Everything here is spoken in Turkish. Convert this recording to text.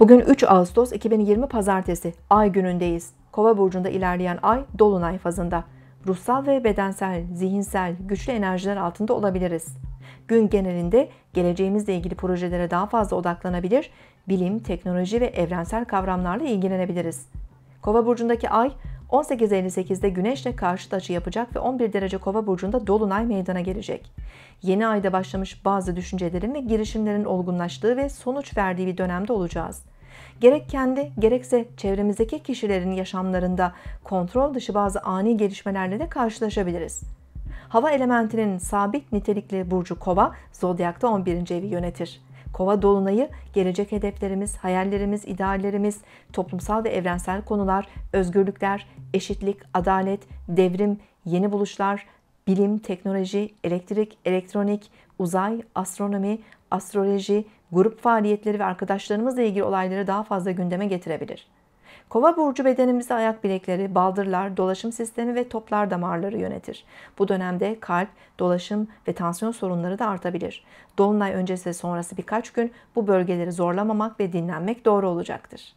Bugün 3 Ağustos 2020 Pazartesi ay günündeyiz. Kova burcunda ilerleyen ay dolunay fazında. Ruhsal ve bedensel, zihinsel, güçlü enerjiler altında olabiliriz. Gün genelinde geleceğimizle ilgili projelere daha fazla odaklanabilir, bilim, teknoloji ve evrensel kavramlarla ilgilenebiliriz. Kova burcundaki ay 18.58'de güneşle karşıt açı yapacak ve 11 derece kova burcunda dolunay meydana gelecek. Yeni ayda başlamış bazı düşüncelerin ve girişimlerin olgunlaştığı ve sonuç verdiği bir dönemde olacağız. Gerek kendi gerekse çevremizdeki kişilerin yaşamlarında kontrol dışı bazı ani gelişmelerle de karşılaşabiliriz. Hava elementinin sabit nitelikli burcu kova zodyakta 11. evi yönetir. Kova dolunayı gelecek hedeflerimiz, hayallerimiz, ideallerimiz, toplumsal ve evrensel konular, özgürlükler, eşitlik, adalet, devrim, yeni buluşlar, bilim, teknoloji, elektrik, elektronik, uzay, astronomi, astroloji, grup faaliyetleri ve arkadaşlarımızla ilgili olayları daha fazla gündeme getirebilir. Kova burcu bedenimizi ayak bilekleri, baldırlar, dolaşım sistemi ve toplar damarları yönetir. Bu dönemde kalp, dolaşım ve tansiyon sorunları da artabilir. Dolunay öncesi ve sonrası birkaç gün bu bölgeleri zorlamamak ve dinlenmek doğru olacaktır.